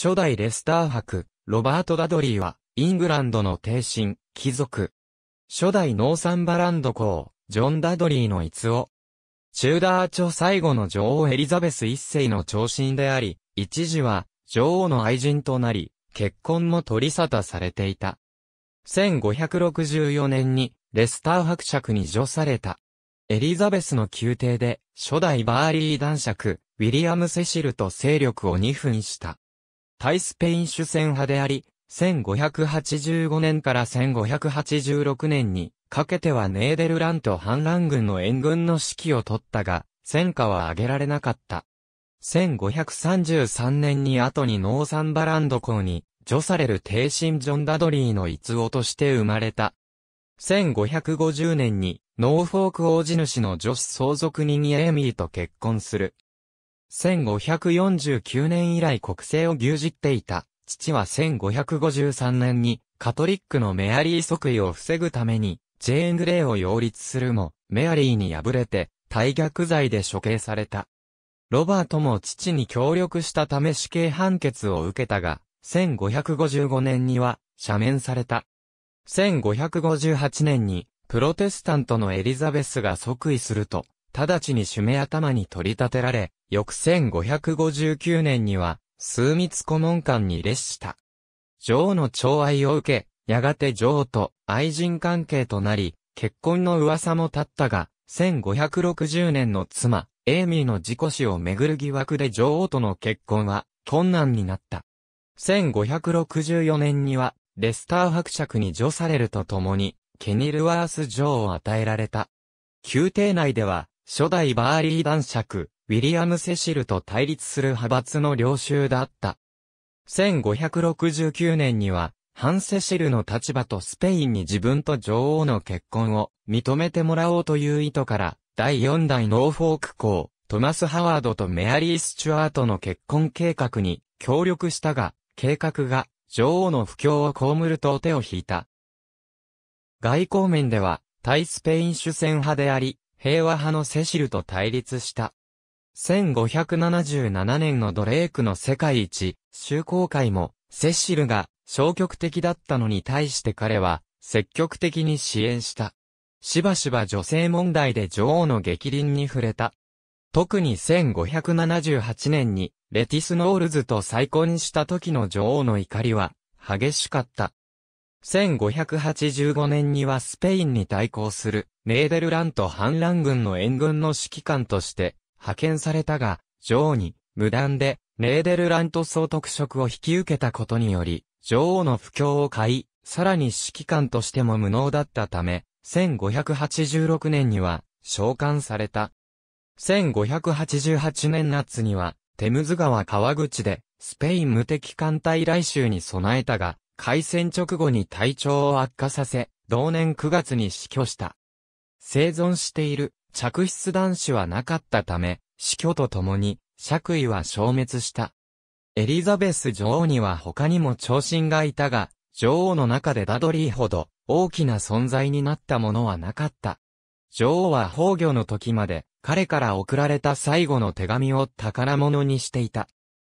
初代レスター伯、ロバート・ダドリーは、イングランドの帝神、貴族。初代ノーサンバランド公、ジョン・ダドリーの逸夫。チューダー朝最後の女王エリザベス一世の長身であり、一時は、女王の愛人となり、結婚も取り沙汰されていた。1564年に、レスター伯爵に除された。エリザベスの宮廷で、初代バーリー男爵、ウィリアム・セシルと勢力を二分した。対スペイン主戦派であり、1585年から1586年にかけてはネーデルランと反乱軍の援軍の指揮を取ったが、戦果は挙げられなかった。1533年に後にノーサンバランド校に、除される帝神ジョン・ダドリーの逸夫として生まれた。1550年に、ノーフォーク王子主の女子相続人エーミーと結婚する。1549年以来国政を牛耳っていた。父は1553年にカトリックのメアリー即位を防ぐためにジェーン・グレーを擁立するも、メアリーに敗れて、退逆罪で処刑された。ロバートも父に協力したため死刑判決を受けたが、1555年には、赦免された。1558年に、プロテスタントのエリザベスが即位すると、直ちに締め頭に取り立てられ、翌1559年には、枢密顧問官に列した。女王の寵愛を受け、やがて女王と愛人関係となり、結婚の噂も立ったが、1560年の妻、エイミーの事故死をめぐる疑惑で女王との結婚は困難になった。1564年には、レスター伯爵に除されるとともに、ケニルワース女王を与えられた。宮廷内では、初代バーリー男爵、ウィリアム・セシルと対立する派閥の領袖だった。1569年には、ハン・セシルの立場とスペインに自分と女王の結婚を認めてもらおうという意図から、第4代ノーフォーク公、トマス・ハワードとメアリー・スチュアートの結婚計画に協力したが、計画が女王の不況を被ると手を引いた。外交面では、対スペイン主戦派であり、平和派のセシルと対立した。1577年のドレークの世界一、周航会も、セシルが消極的だったのに対して彼は、積極的に支援した。しばしば女性問題で女王の激凛に触れた。特に1578年に、レティス・ノールズと再婚した時の女王の怒りは、激しかった。1585年にはスペインに対抗する、ネーデルラント反乱軍の援軍の指揮官として、派遣されたが、女王に無断でネーデルラント総督職を引き受けたことにより、女王の不況を買い、さらに指揮官としても無能だったため、1586年には召喚された。1588年夏には、テムズ川川口で、スペイン無敵艦隊来襲に備えたが、開戦直後に体調を悪化させ、同年9月に死去した。生存している嫡出男子はなかったため、死去とともに、爵位は消滅した。エリザベス女王には他にも長身がいたが、女王の中でダドリーほど大きな存在になったものはなかった。女王は崩御の時まで彼から送られた最後の手紙を宝物にしていた。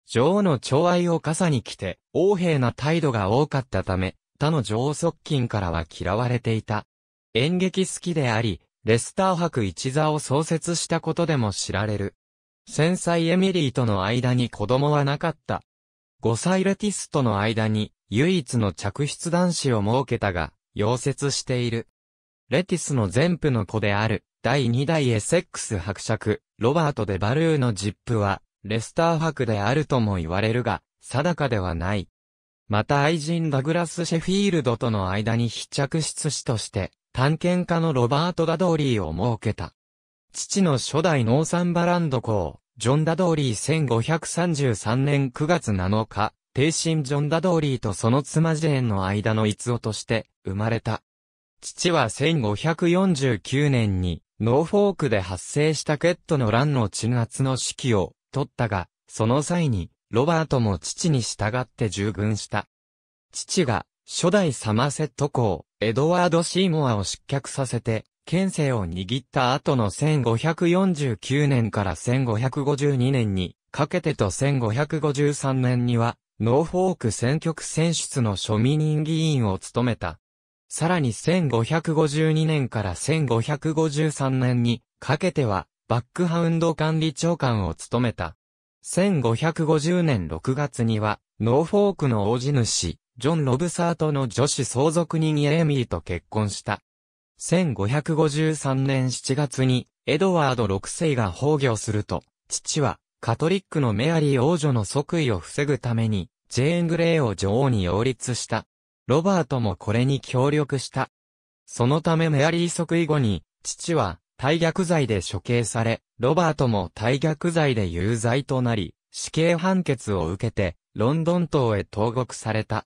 女王の寵愛を傘に来て、横柄な態度が多かったため、他の女王側近からは嫌われていた。演劇好きであり、レスター博一座を創設したことでも知られる。繊細エミリーとの間に子供はなかった。5歳レティスとの間に唯一の着出男子を設けたが、溶接している。レティスの全部の子である、第2代エセックス伯爵、ロバート・デ・バルーのジップは、レスター伯であるとも言われるが、定かではない。また愛人ダグラス・シェフィールドとの間に非着室子として、探検家のロバート・ダドーリーを設けた。父の初代ノーサンバランド公、ジョン・ダドーリー1533年9月7日、帝神ジョン・ダドーリーとその妻ジェーンの間の逸夫として生まれた。父は1549年にノーフォークで発生したケットの乱の鎮圧の指揮を取ったが、その際にロバートも父に従って従軍した。父が初代サマセット公、エドワード・シーモアを失脚させて、県政を握った後の1549年から1552年にかけてと1553年には、ノーフォーク選挙区選出の庶民人議員を務めた。さらに1552年から1553年にかけては、バックハウンド管理長官を務めた。1550年6月には、ノーフォークの大地主、ジョン・ロブサートの女子相続人エレミーと結婚した。1553年7月に、エドワード6世が崩御すると、父は、カトリックのメアリー王女の即位を防ぐために、ジェーン・グレーを女王に擁立した。ロバートもこれに協力した。そのためメアリー即位後に、父は、退逆罪で処刑され、ロバートも退逆罪で有罪となり、死刑判決を受けて、ロンドン島へ投獄された。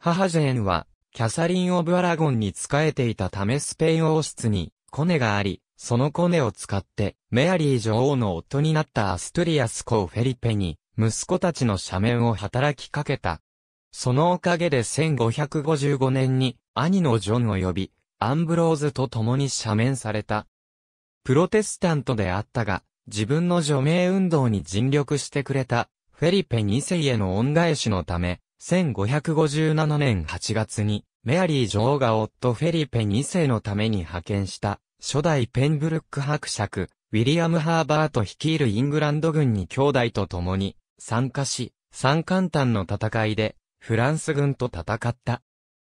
母ジェーンは、キャサリン・オブ・アラゴンに仕えていたためスペイン王室に、コネがあり、そのコネを使って、メアリー女王の夫になったアストリアス公フェリペに、息子たちの斜面を働きかけた。そのおかげで1555年に、兄のジョンを呼び、アンブローズと共に斜面された。プロテスタントであったが、自分の除名運動に尽力してくれた、フェリペ2世への恩返しのため、1557年8月に、メアリー女王が夫フェリペ2世のために派遣した、初代ペンブルック伯爵、ウィリアム・ハーバート率いるイングランド軍に兄弟と共に参加し、三冠丹の戦いでフランス軍と戦った。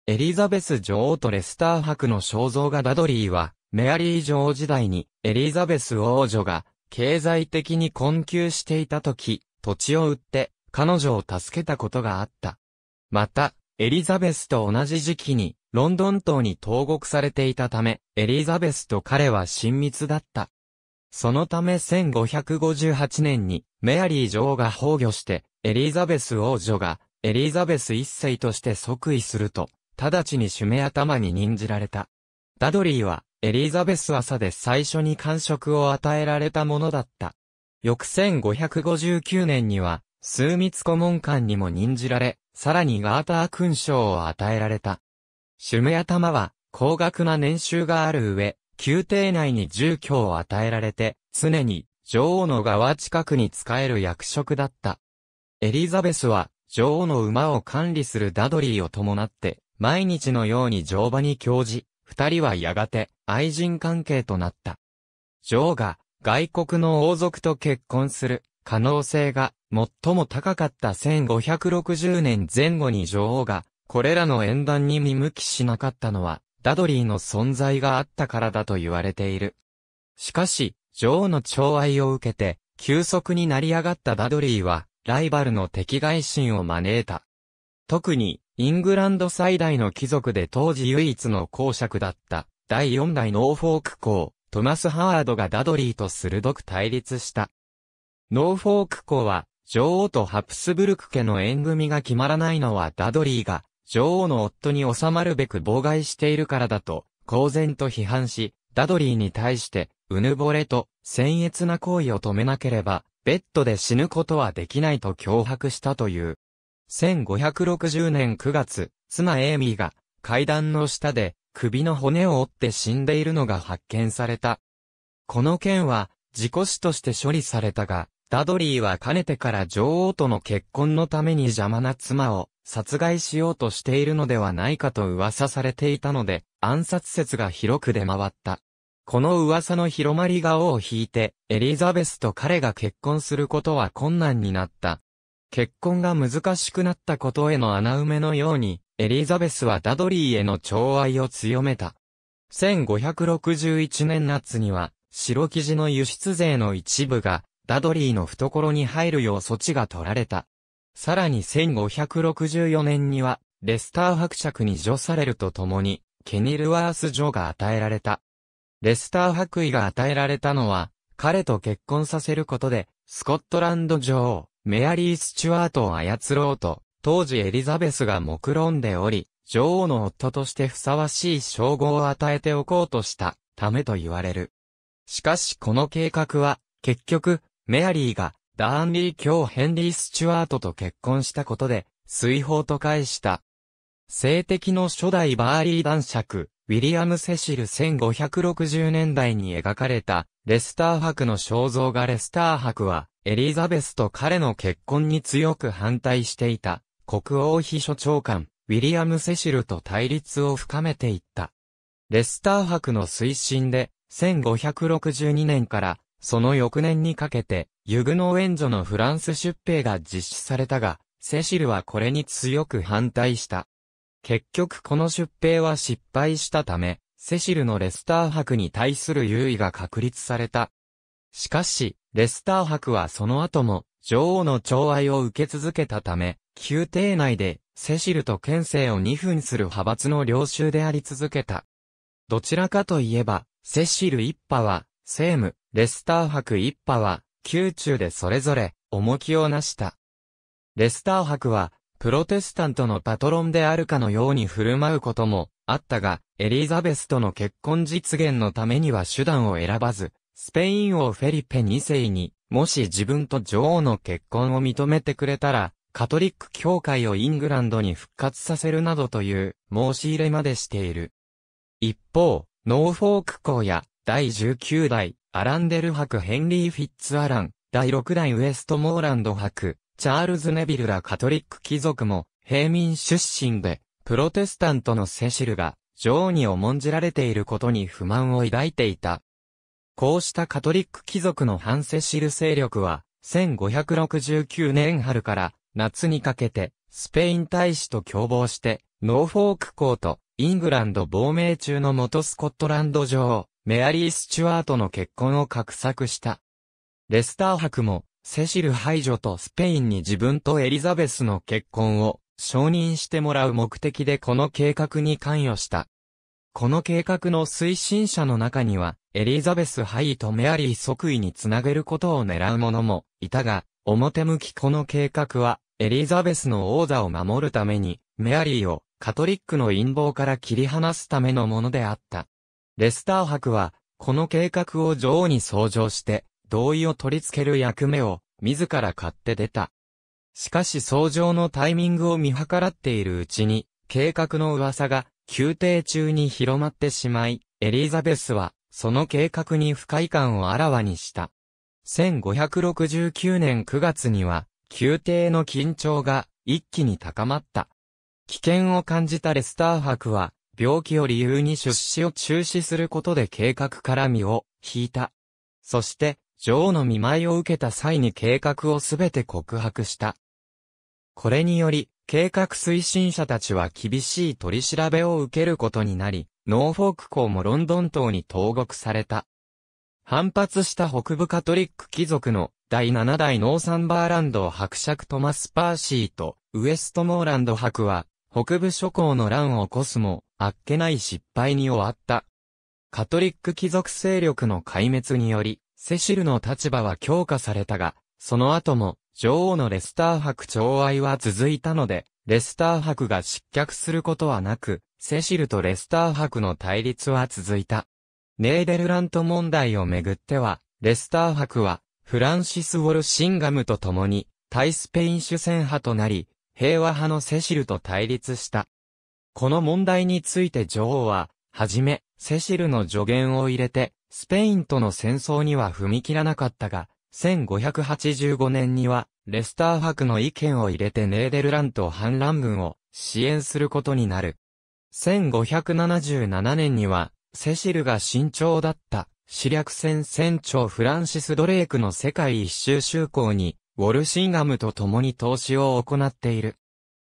エリザベス女王とレスター伯の肖像画ダドリーは、メアリー女王時代にエリザベス王女が経済的に困窮していた時、土地を売って彼女を助けたことがあった。また、エリザベスと同じ時期に、ロンドン島に投獄されていたため、エリザベスと彼は親密だった。そのため1558年に、メアリー女王が崩御して、エリザベス王女が、エリザベス一世として即位すると、直ちに締め頭に任じられた。ダドリーは、エリザベス朝で最初に感触を与えられたものだった。翌1559年には、枢密顧問官にも任じられ、さらにガーター勲章を与えられた。シュメタマは、高額な年収がある上、宮廷内に住居を与えられて、常に女王の側近くに仕える役職だった。エリザベスは、女王の馬を管理するダドリーを伴って、毎日のように乗馬に教示、二人はやがて愛人関係となった。女王が外国の王族と結婚する可能性が最も高かった1560年前後に女王が、これらの演壇に見向きしなかったのは、ダドリーの存在があったからだと言われている。しかし、女王の寵愛を受けて、急速に成り上がったダドリーは、ライバルの敵外心を招いた。特に、イングランド最大の貴族で当時唯一の公爵だった、第4代ノーフォーク公、トマス・ハワードがダドリーと鋭く対立した。ノーフォーク校は、女王とハプスブルク家の縁組が決まらないのはダドリーが、女王の夫に収まるべく妨害しているからだと、公然と批判し、ダドリーに対して、うぬぼれと、僭越な行為を止めなければ、ベッドで死ぬことはできないと脅迫したという。1560年9月、妻エイミーが、階段の下で、首の骨を折って死んでいるのが発見された。この件は、事故死として処理されたが、ダドリーはかねてから女王との結婚のために邪魔な妻を殺害しようとしているのではないかと噂されていたので、暗殺説が広く出回った。この噂の広まりが尾を引いて、エリザベスと彼が結婚することは困難になった。結婚が難しくなったことへの穴埋めのように、エリザベスはダドリーへの寵愛を強めた。1561年夏には、白生地の輸出税の一部が、ダドリーの懐に入るよう措置が取られた。さらに1564年には、レスター伯爵に除されるとともに、ケニルワース女が与えられた。レスター伯位が与えられたのは、彼と結婚させることで、スコットランド女王、メアリー・スチュワートを操ろうと、当時エリザベスが目論んでおり、女王の夫としてふさわしい称号を与えておこうとしたためと言われる。しかしこの計画は、結局、メアリーが、ダーンリー卿ヘンリー・スチュワートと結婚したことで、水泡と返した。性的の初代バーリー男爵、ウィリアム・セシル1560年代に描かれた、レスター博の肖像画レスター博は、エリザベスと彼の結婚に強く反対していた、国王秘書長官、ウィリアム・セシルと対立を深めていった。レスター博の推進で、1562年からその翌年にかけて、ユグノーエンのフランス出兵が実施されたが、セシルはこれに強く反対した。結局この出兵は失敗したため、セシルのレスター博に対する優位が確立された。しかし、レスター博はその後も、女王の寵愛を受け続けたため、宮廷内で、セシルと県政を二分する派閥の領袖であり続けた。どちらかといえば、セシル一派は、政務、レスター博一派は、宮中でそれぞれ、重きをなした。レスター博は、プロテスタントのパトロンであるかのように振る舞うこともあったが、エリザベスとの結婚実現のためには手段を選ばず、スペイン王フェリペ2世に、もし自分と女王の結婚を認めてくれたら、カトリック教会をイングランドに復活させるなどという申し入れまでしている。一方、ノーフォーク公や第19代アランデル博ヘンリー・フィッツ・アラン、第6代ウエストモーランド博、チャールズ・ネビルらカトリック貴族も、平民出身で、プロテスタントのセシルが、女王に重んじられていることに不満を抱いていた。こうしたカトリック貴族の反セシル勢力は、1569年春から夏にかけて、スペイン大使と共謀して、ノーフォーク港とイングランド亡命中の元スコットランド女王、メアリー・スチュワートの結婚を画策した。レスター博も、セシル排除とスペインに自分とエリザベスの結婚を承認してもらう目的でこの計画に関与した。この計画の推進者の中には、エリザベス杯とメアリー即位につなげることを狙う者もいたが、表向きこの計画は、エリザベスの王座を守るために、メアリーをカトリックの陰謀から切り離すためのものであった。レスター博は、この計画を女王に相上して、同意を取り付ける役目を、自ら買って出た。しかし相上のタイミングを見計らっているうちに、計画の噂が、宮廷中に広まってしまい、エリザベスは、その計画に不快感をあらわにした。1569年9月には、宮廷の緊張が一気に高まった。危険を感じたレスター博は、病気を理由に出資を中止することで計画から身を引いた。そして、女王の見舞いを受けた際に計画をすべて告白した。これにより、計画推進者たちは厳しい取り調べを受けることになり、ノーフォーク校もロンドン島に投獄された。反発した北部カトリック貴族の第7代ノーサンバーランド伯爵トマス・パーシーとウエストモーランド伯は北部諸侯の乱を起こすも、あっけない失敗に終わった。カトリック貴族勢力の壊滅により、セシルの立場は強化されたが、その後も、女王のレスター伯長愛は続いたので、レスター伯が失脚することはなく、セシルとレスター伯の対立は続いた。ネーデルラント問題をめぐっては、レスター伯は、フランシス・ウォル・シンガムと共に、対スペイン主戦派となり、平和派のセシルと対立した。この問題について女王は、はじめ、セシルの助言を入れて、スペインとの戦争には踏み切らなかったが、1585年には、レスター博の意見を入れてネーデルラント反乱軍を支援することになる。1577年には、セシルが慎重だった、死略戦船長フランシス・ドレイクの世界一周就航にウォルシンガムと共に投資を行っている。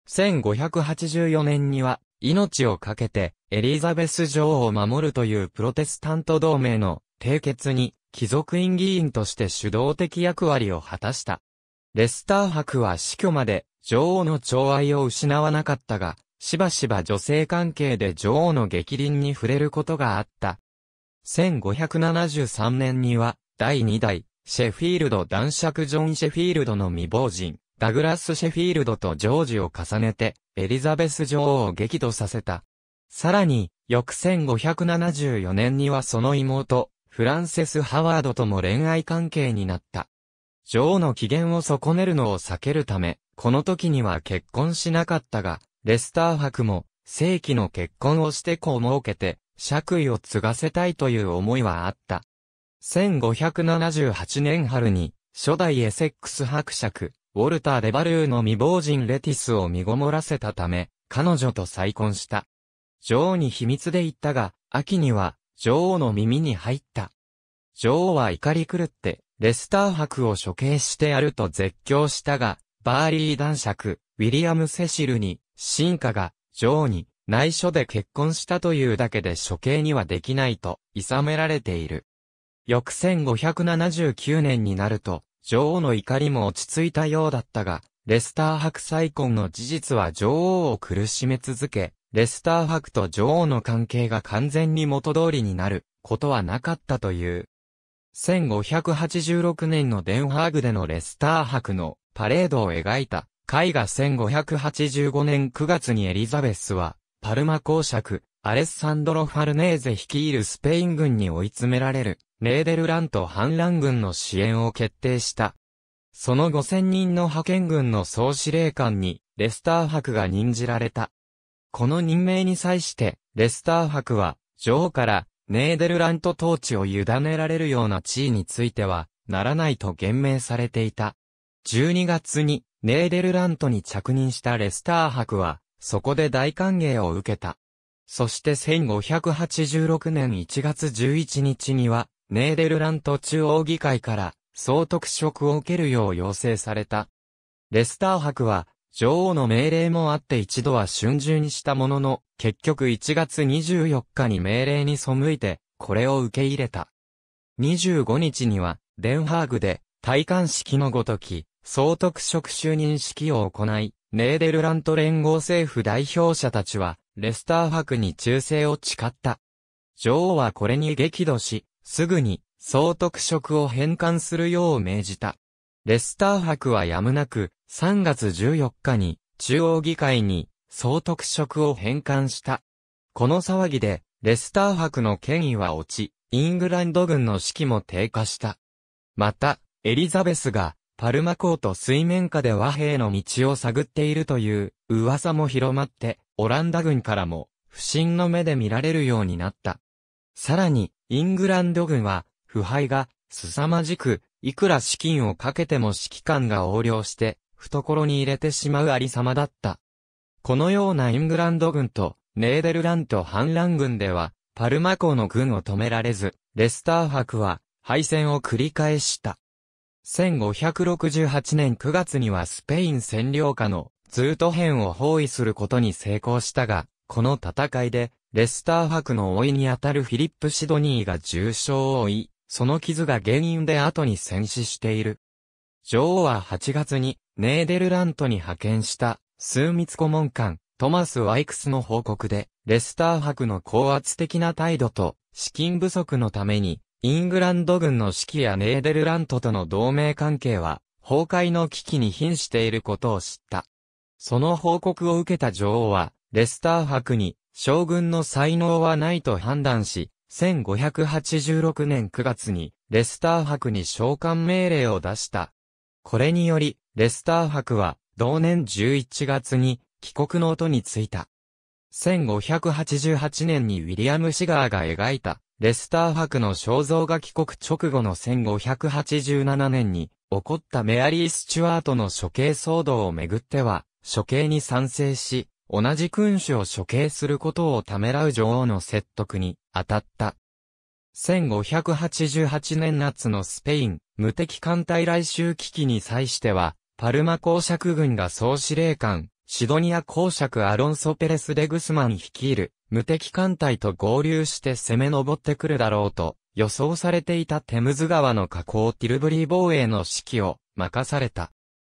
1584年には、命を懸けて、エリザベス女王を守るというプロテスタント同盟の締結に、貴族院議員として主導的役割を果たした。レスター博は死去まで女王の寵愛を失わなかったが、しばしば女性関係で女王の激凛に触れることがあった。1573年には、第2代、シェフィールド男爵ジョン・シェフィールドの未亡人、ダグラス・シェフィールドとジョージを重ねて、エリザベス女王を激怒させた。さらに、翌1574年にはその妹、フランセス・ハワードとも恋愛関係になった。女王の機嫌を損ねるのを避けるため、この時には結婚しなかったが、レスター博も、正規の結婚をして子を設けて、爵位を継がせたいという思いはあった。1578年春に、初代エセックス伯爵、ウォルター・デバルーの未亡人レティスを身ごもらせたため、彼女と再婚した。女王に秘密で言ったが、秋には、女王の耳に入った。女王は怒り狂って、レスター伯を処刑してやると絶叫したが、バーリー男爵、ウィリアム・セシルに、進化が、女王に、内緒で結婚したというだけで処刑にはできないと、諌められている。翌1579年になると、女王の怒りも落ち着いたようだったが、レスター博再婚の事実は女王を苦しめ続け、レスター博と女王の関係が完全に元通りになることはなかったという。1586年のデンハーグでのレスター博のパレードを描いた絵画1585年9月にエリザベスは、パルマ公爵、アレッサンドロ・ファルネーゼ率いるスペイン軍に追い詰められる。ネーデルラント反乱軍の支援を決定した。その5000人の派遣軍の総司令官に、レスター博が任じられた。この任命に際して、レスター博は、女王から、ネーデルラント統治を委ねられるような地位については、ならないと言明されていた。12月に、ネーデルラントに着任したレスター博は、そこで大歓迎を受けた。そして1586年1月11日には、ネーデルラント中央議会から総督職を受けるよう要請された。レスター博は、女王の命令もあって一度は春秋にしたものの、結局1月24日に命令に背いて、これを受け入れた。25日には、デンハーグで、戴冠式のごとき、総督職就任式を行い、ネーデルラント連合政府代表者たちは、レスター博に忠誠を誓った。女王はこれに激怒し、すぐに総督職を返還するよう命じた。レスター博はやむなく3月14日に中央議会に総督職を返還した。この騒ぎでレスター博の権威は落ち、イングランド軍の士気も低下した。また、エリザベスがパルマ港と水面下で和平の道を探っているという噂も広まって、オランダ軍からも不審の目で見られるようになった。さらに、イングランド軍は、腐敗が、凄まじく、いくら資金をかけても指揮官が横領して、懐に入れてしまうありさまだった。このようなイングランド軍と、ネーデルラント反乱軍では、パルマ港の軍を止められず、レスター博は、敗戦を繰り返した。1568年9月にはスペイン占領下の、ズート編を包囲することに成功したが、この戦いで、レスター博の老いにあたるフィリップ・シドニーが重傷を負い、その傷が原因で後に戦死している。女王は8月にネーデルラントに派遣した数密顧問官トマス・ワイクスの報告で、レスター博の高圧的な態度と資金不足のために、イングランド軍の指揮やネーデルラントとの同盟関係は崩壊の危機に瀕していることを知った。その報告を受けた女王は、レスター博に将軍の才能はないと判断し、1586年9月にレスター博に召喚命令を出した。これにより、レスター博は同年11月に帰国の音についた。1588年にウィリアム・シガーが描いたレスター博の肖像が帰国直後の1587年に起こったメアリー・スチュワートの処刑騒動をめぐっては処刑に賛成し、同じ君主を処刑することをためらう女王の説得に当たった。1588年夏のスペイン、無敵艦隊来襲危機に際しては、パルマ公爵軍が総司令官、シドニア公爵アロンソ・ペレス・デグスマン率いる、無敵艦隊と合流して攻め上ってくるだろうと、予想されていたテムズ川の河口ティルブリー防衛の指揮を任された。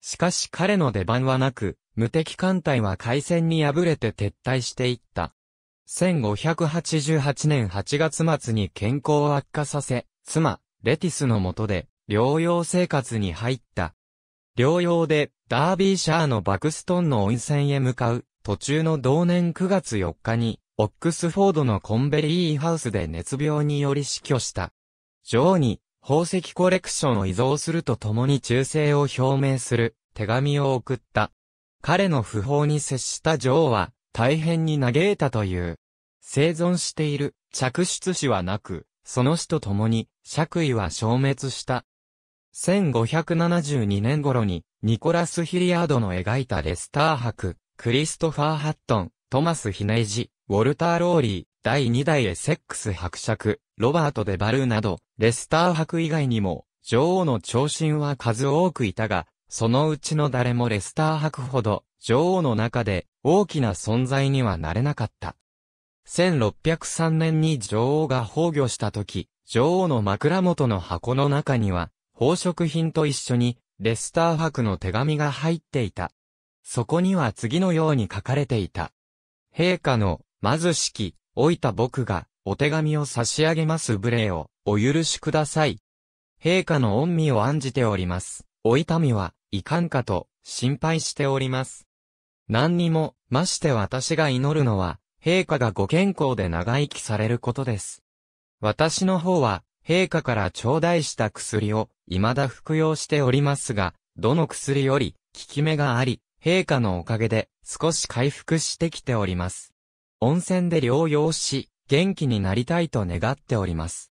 しかし彼の出番はなく、無敵艦隊は海戦に敗れて撤退していった。1588年8月末に健康を悪化させ、妻、レティスの下で、療養生活に入った。療養で、ダービーシャーのバクストンの温泉へ向かう、途中の同年9月4日に、オックスフォードのコンベリーハウスで熱病により死去した。女王に、宝石コレクションを依存するとともに忠誠を表明する、手紙を送った。彼の訃報に接した女王は、大変に嘆いたという。生存している、着出死はなく、その死と共に、爵位は消滅した。1572年頃に、ニコラス・ヒリアードの描いたレスター博、クリストファー・ハットン、トマス・ヒネイジ、ウォルター・ローリー、第2代エセックス伯爵、ロバート・デ・バルーなど、レスター博以外にも、女王の長身は数多くいたが、そのうちの誰もレスター博ほど、女王の中で大きな存在にはなれなかった。1603年に女王が崩御した時、女王の枕元の箱の中には、宝飾品と一緒に、レスター博の手紙が入っていた。そこには次のように書かれていた。陛下の、貧しき、老いた僕が、お手紙を差し上げます無礼を、お許しください。陛下の恩味を案じております。お痛みは、いかんかと心配しております。何にも、まして私が祈るのは、陛下がご健康で長生きされることです。私の方は、陛下から頂戴した薬を、未だ服用しておりますが、どの薬より、効き目があり、陛下のおかげで、少し回復してきております。温泉で療養し、元気になりたいと願っております。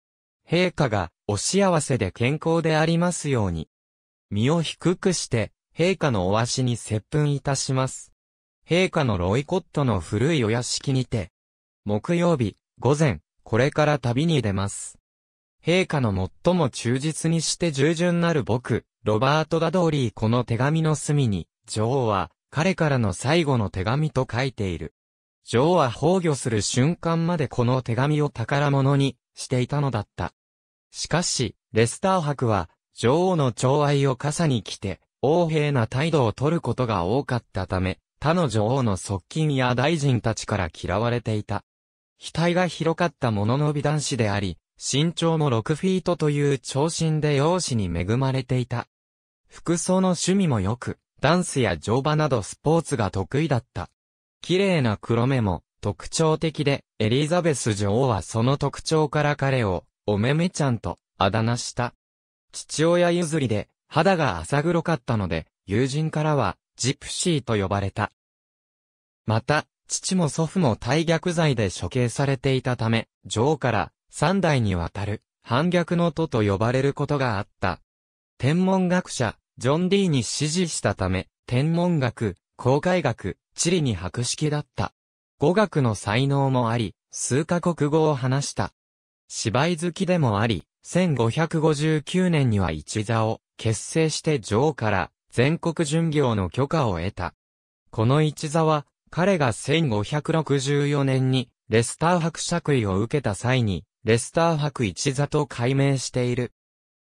陛下が、お幸せで健康でありますように。身を低くして、陛下のお足に接吻いたします。陛下のロイコットの古いお屋敷にて、木曜日、午前、これから旅に出ます。陛下の最も忠実にして従順なる僕、ロバート・ダドーリーこの手紙の隅に、女王は、彼からの最後の手紙と書いている。女王は崩御する瞬間までこの手紙を宝物にしていたのだった。しかし、レスター博は、女王の寵愛を傘に着て、横平な態度を取ることが多かったため、他の女王の側近や大臣たちから嫌われていた。額が広かったものの美男子であり、身長も6フィートという長身で容姿に恵まれていた。服装の趣味も良く、ダンスや乗馬などスポーツが得意だった。綺麗な黒目も特徴的で、エリザベス女王はその特徴から彼を、おめめちゃんと、あだ名した。父親譲りで、肌が浅黒かったので、友人からは、ジプシーと呼ばれた。また、父も祖父も大逆罪で処刑されていたため、女王から三代にわたる反逆の徒と呼ばれることがあった。天文学者、ジョン・ディーに支持したため、天文学、公開学、地理に博識だった。語学の才能もあり、数カ国語を話した。芝居好きでもあり、1559年には一座を結成して女王から全国巡業の許可を得た。この一座は、彼が1564年にレスター伯爵位を受けた際に、レスター伯一座と改名している。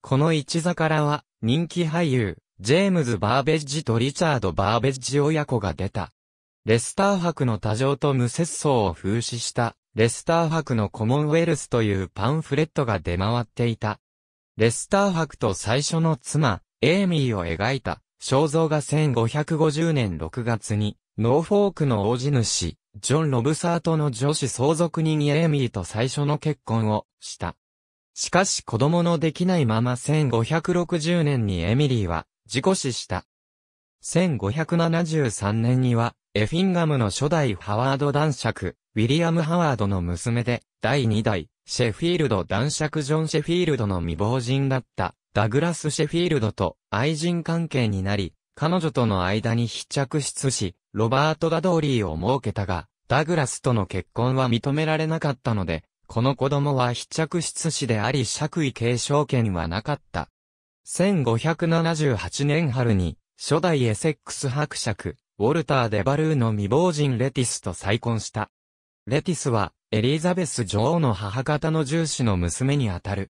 この一座からは、人気俳優、ジェームズ・バーベッジとリチャード・バーベッジ親子が出た。レスター伯の多情と無節操を風刺したレスター博のコモンウェルスというパンフレットが出回っていた。レスター博と最初の妻、エイミーを描いた肖像が1550年6月に、ノーフォークの大地主、ジョン・ロブサートの女子相続人エイミーと最初の結婚をした。しかし子供のできないまま1560年にエミリーは自己死した。1573年にはエフィンガムの初代ハワード男爵、ウィリアム・ハワードの娘で、第2代、シェフィールド男爵ジョン・シェフィールドの未亡人だった、ダグラス・シェフィールドと愛人関係になり、彼女との間に非着室し、ロバート・ダドーリーを設けたが、ダグラスとの結婚は認められなかったので、この子供は非着室子であり爵位継承権はなかった。1578年春に、初代エセックス伯爵、ウォルター・デ・バルーの未亡人レティスと再婚した。レティスは、エリザベス女王の母方の重視の娘にあたる。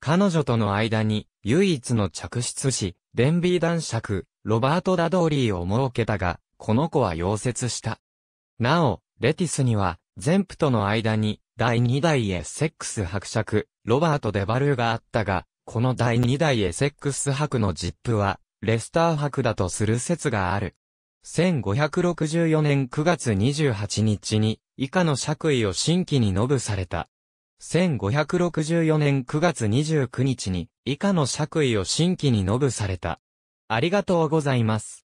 彼女との間に、唯一の着室子、デンビー男爵、ロバート・ダドーリーを設けたが、この子は溶接した。なお、レティスには、全ンプとの間に、第2代エセックス伯爵、ロバート・デ・バルーがあったが、この第2代エセックス伯の実父は、レスター伯だとする説がある。1564年9月28日に以下の爵位を新規に延ぶされた。1564年9月29日に以下の爵位を新規に延ぶされた。ありがとうございます。